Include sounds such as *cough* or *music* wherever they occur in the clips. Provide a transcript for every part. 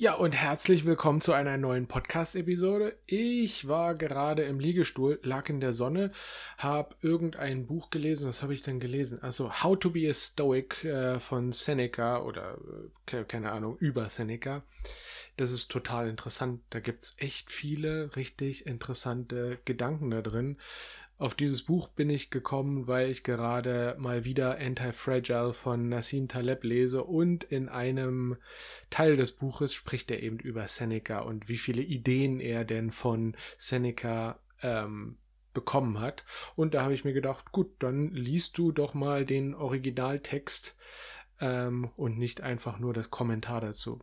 Ja, und herzlich willkommen zu einer neuen Podcast-Episode. Ich war gerade im Liegestuhl, lag in der Sonne, habe irgendein Buch gelesen. Was habe ich denn gelesen? Also How to be a Stoic äh, von Seneca oder äh, keine Ahnung, über Seneca. Das ist total interessant. Da gibt es echt viele richtig interessante Gedanken da drin. Auf dieses Buch bin ich gekommen, weil ich gerade mal wieder Anti-Fragile von Nassim Taleb lese und in einem Teil des Buches spricht er eben über Seneca und wie viele Ideen er denn von Seneca ähm, bekommen hat. Und da habe ich mir gedacht, gut, dann liest du doch mal den Originaltext ähm, und nicht einfach nur das Kommentar dazu.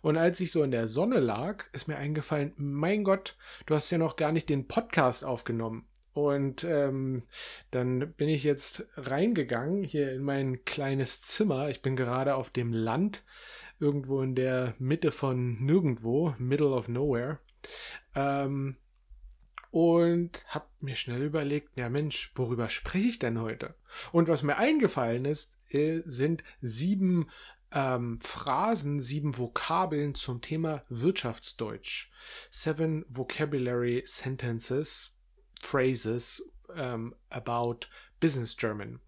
Und als ich so in der Sonne lag, ist mir eingefallen, mein Gott, du hast ja noch gar nicht den Podcast aufgenommen. Und ähm, dann bin ich jetzt reingegangen hier in mein kleines Zimmer. Ich bin gerade auf dem Land, irgendwo in der Mitte von nirgendwo, Middle of Nowhere. Ähm, und habe mir schnell überlegt, ja Mensch, worüber spreche ich denn heute? Und was mir eingefallen ist, äh, sind sieben ähm, Phrasen, sieben Vokabeln zum Thema Wirtschaftsdeutsch. Seven Vocabulary Sentences Phrases ähm, about Business German.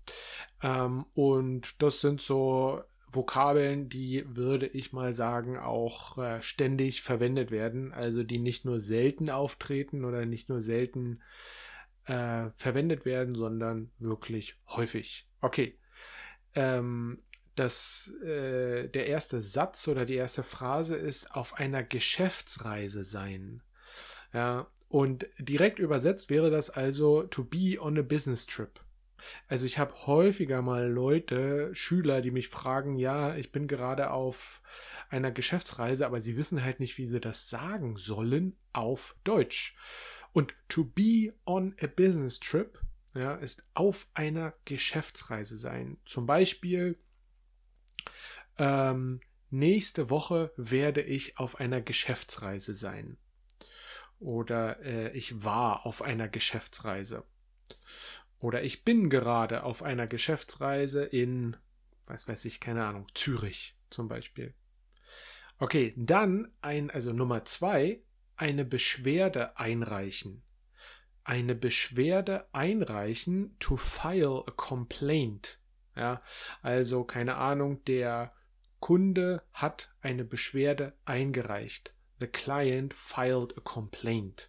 Ähm, und das sind so Vokabeln, die würde ich mal sagen, auch äh, ständig verwendet werden, also die nicht nur selten auftreten oder nicht nur selten äh, verwendet werden, sondern wirklich häufig. Okay. Ähm, das, äh, der erste Satz oder die erste Phrase ist auf einer Geschäftsreise sein. Ja, und direkt übersetzt wäre das also to be on a business trip. Also ich habe häufiger mal Leute, Schüler, die mich fragen, ja, ich bin gerade auf einer Geschäftsreise, aber sie wissen halt nicht, wie sie das sagen sollen auf Deutsch. Und to be on a business trip ja, ist auf einer Geschäftsreise sein. Zum Beispiel, ähm, nächste Woche werde ich auf einer Geschäftsreise sein. Oder äh, ich war auf einer Geschäftsreise. Oder ich bin gerade auf einer Geschäftsreise in, was weiß ich, keine Ahnung, Zürich zum Beispiel. Okay, dann ein, also Nummer zwei, eine Beschwerde einreichen. Eine Beschwerde einreichen to file a complaint. Ja, also keine Ahnung, der Kunde hat eine Beschwerde eingereicht. The client filed a complaint.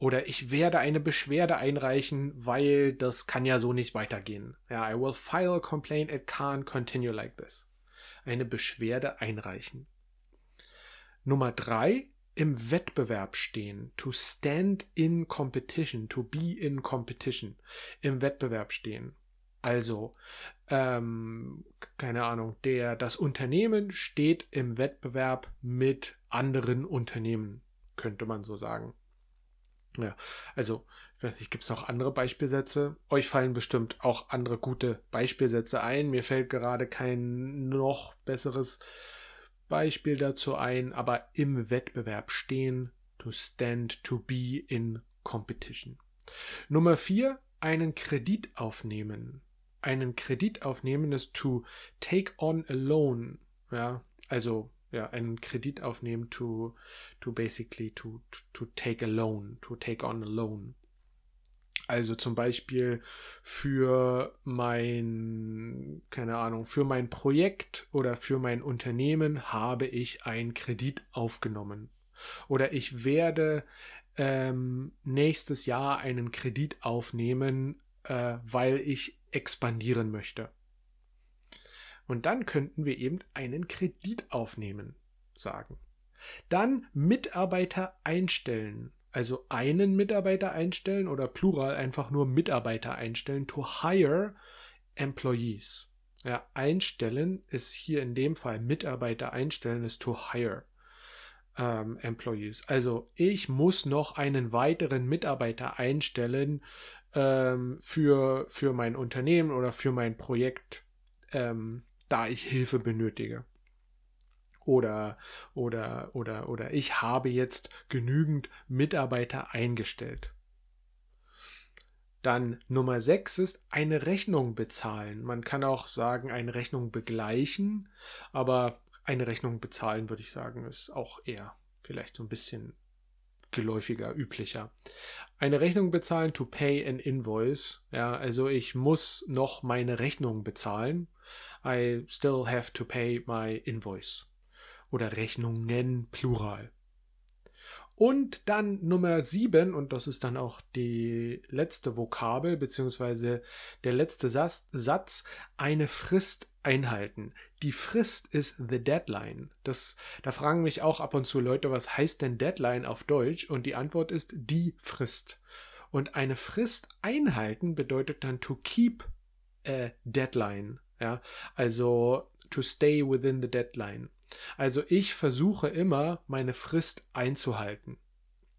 Oder ich werde eine Beschwerde einreichen, weil das kann ja so nicht weitergehen. Ja, I will file a complaint, it can't continue like this. Eine Beschwerde einreichen. Nummer drei, im Wettbewerb stehen. To stand in competition, to be in competition. Im Wettbewerb stehen. Also, ähm, keine Ahnung, der, das Unternehmen steht im Wettbewerb mit anderen Unternehmen, könnte man so sagen. Ja, also, ich weiß nicht, gibt es noch andere Beispielsätze? Euch fallen bestimmt auch andere gute Beispielsätze ein. Mir fällt gerade kein noch besseres Beispiel dazu ein, aber im Wettbewerb stehen, to stand, to be in competition. Nummer vier, einen Kredit aufnehmen einen Kredit aufnehmen ist to take on a loan. Ja, also ja, einen Kredit aufnehmen to, to basically to, to, take a loan, to take on a loan. Also zum Beispiel für mein, keine Ahnung, für mein Projekt oder für mein Unternehmen habe ich einen Kredit aufgenommen. Oder ich werde ähm, nächstes Jahr einen Kredit aufnehmen äh, weil ich expandieren möchte. Und dann könnten wir eben einen Kredit aufnehmen, sagen. Dann Mitarbeiter einstellen. Also einen Mitarbeiter einstellen oder plural einfach nur Mitarbeiter einstellen. To hire employees. Ja, einstellen ist hier in dem Fall Mitarbeiter einstellen ist to hire ähm, employees. Also ich muss noch einen weiteren Mitarbeiter einstellen, ähm, für, für mein Unternehmen oder für mein Projekt, ähm, da ich Hilfe benötige. Oder, oder, oder, oder ich habe jetzt genügend Mitarbeiter eingestellt. Dann Nummer 6 ist eine Rechnung bezahlen. Man kann auch sagen, eine Rechnung begleichen, aber eine Rechnung bezahlen, würde ich sagen, ist auch eher vielleicht so ein bisschen geläufiger, üblicher. Eine Rechnung bezahlen, to pay an invoice. Ja, also ich muss noch meine Rechnung bezahlen. I still have to pay my invoice. Oder Rechnungen, Plural. Und dann Nummer 7, und das ist dann auch die letzte Vokabel, beziehungsweise der letzte Satz, eine Frist einhalten. Die Frist ist the Deadline. Das, da fragen mich auch ab und zu Leute, was heißt denn Deadline auf Deutsch? Und die Antwort ist die Frist. Und eine Frist einhalten bedeutet dann to keep a deadline. Ja, also to stay within the deadline. Also ich versuche immer, meine Frist einzuhalten.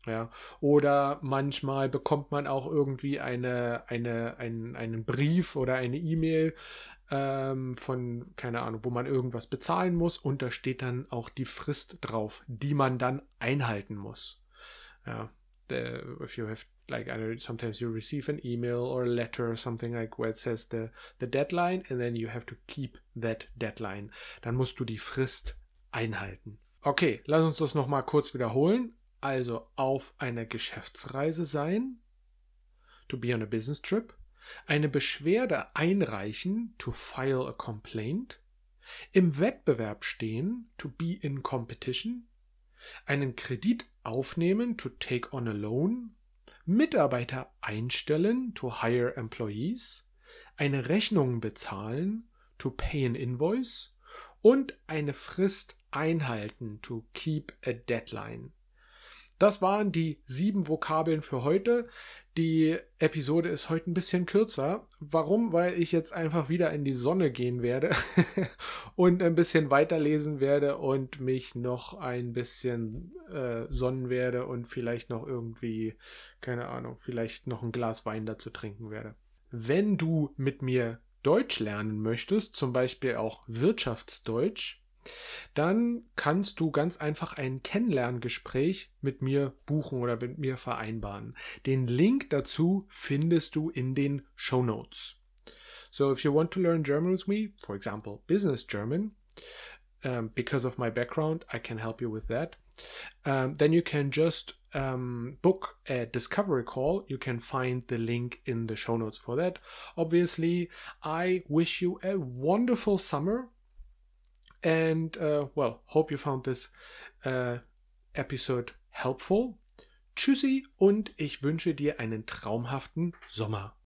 Ja, oder manchmal bekommt man auch irgendwie eine, eine, ein, einen Brief oder eine E-Mail ähm, von, keine Ahnung, wo man irgendwas bezahlen muss und da steht dann auch die Frist drauf, die man dann einhalten muss. Ja, the, if you have like I know sometimes you receive an email or a letter or something like where it says the the deadline and then you have to keep that deadline. Dann musst du die Frist einhalten. Okay, lass uns das nochmal kurz wiederholen also auf einer Geschäftsreise sein, to be on a business trip, eine Beschwerde einreichen, to file a complaint, im Wettbewerb stehen, to be in competition, einen Kredit aufnehmen, to take on a loan, Mitarbeiter einstellen, to hire employees, eine Rechnung bezahlen, to pay an invoice und eine Frist einhalten, to keep a deadline. Das waren die sieben Vokabeln für heute. Die Episode ist heute ein bisschen kürzer. Warum? Weil ich jetzt einfach wieder in die Sonne gehen werde *laughs* und ein bisschen weiterlesen werde und mich noch ein bisschen äh, sonnen werde und vielleicht noch irgendwie, keine Ahnung, vielleicht noch ein Glas Wein dazu trinken werde. Wenn du mit mir Deutsch lernen möchtest, zum Beispiel auch Wirtschaftsdeutsch, dann kannst du ganz einfach ein Kennenlerngespräch mit mir buchen oder mit mir vereinbaren. Den Link dazu findest du in den Show Notes. So, if you want to learn German with me, for example, business German, um, because of my background, I can help you with that. Um, then you can just um, book a discovery call. You can find the link in the show notes for that. Obviously, I wish you a wonderful summer And uh, well, hope you found this uh, episode helpful. Tschüssi und ich wünsche dir einen traumhaften Sommer.